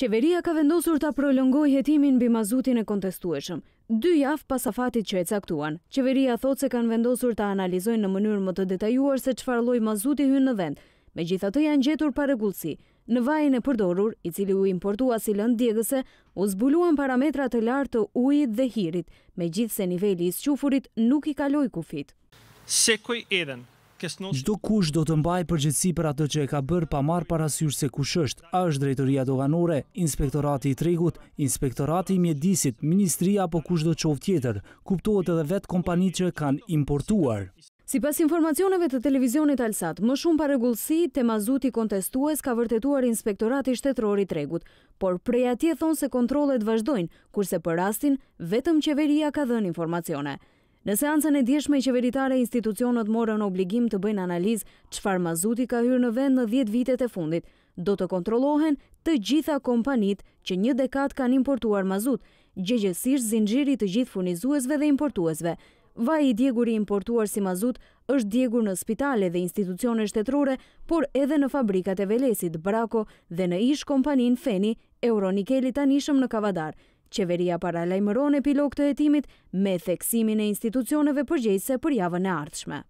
Qeveria ka vendosur të prolongoj hetimin mbi mazutin e kontestueshëm, dy javë pas afatit që e caktuan. Qeveria thot se kanë vendosur të analizojnë në mënyrë më të detajuar se çfarë lloj mazuti hyn në vend. Megjithatë janë gjetur parregullsi. Në vajin e përdorur, i cili u importua si lëndë djegëse, u zbuluan parametra të lartë të ujit dhe hirit, me gjithë se niveli i squfurit nuk i kaloi kufit. Sekoj edhen, Gjdo kush do të mbaj përgjithsi për atë që e ka bërë pa marë parasysh se kush është, a është drejtëria doganore, inspektorati i tregut, inspektorati i mjedisit, ministria apo kush do qovë tjetër, kuptohet edhe vetë kompani që kanë importuar. Si pas informacioneve të televizionit Alsat, më shumë pa regullësi, temazuti kontestues ka vërtetuar inspektorati shtetërori tregut, por prej atje thonë se kontrolet vazhdojnë, kurse për rastin, vetëm qeveria ka dhenë informacione. Në seancën e djeshme i qeveritare, institucionet morën obligim të bëjnë analizë qëfar mazuti ka hyrë në vend në 10 vitet e fundit. Do të kontrolohen të gjitha kompanit që një dekat kanë importuar mazut, gjegjesisht zinxhiri të gjithë furnizuesve dhe importuesve. Vaj i djegur i importuar si mazut është djegur në spitale dhe institucione shtetrore, por edhe në fabrikat e velesit, brako dhe në ish kompanin Feni, Euronikeli tanishëm në Kavadarë. Qeveria para lajmëron e pilok të jetimit me theksimin e institucioneve përgjese për javën e ardhshme.